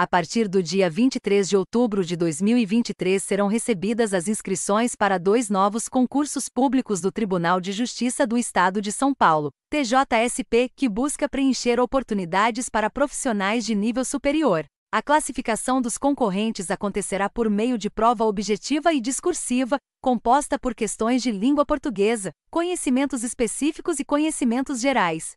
A partir do dia 23 de outubro de 2023 serão recebidas as inscrições para dois novos concursos públicos do Tribunal de Justiça do Estado de São Paulo, TJSP, que busca preencher oportunidades para profissionais de nível superior. A classificação dos concorrentes acontecerá por meio de prova objetiva e discursiva, composta por questões de língua portuguesa, conhecimentos específicos e conhecimentos gerais.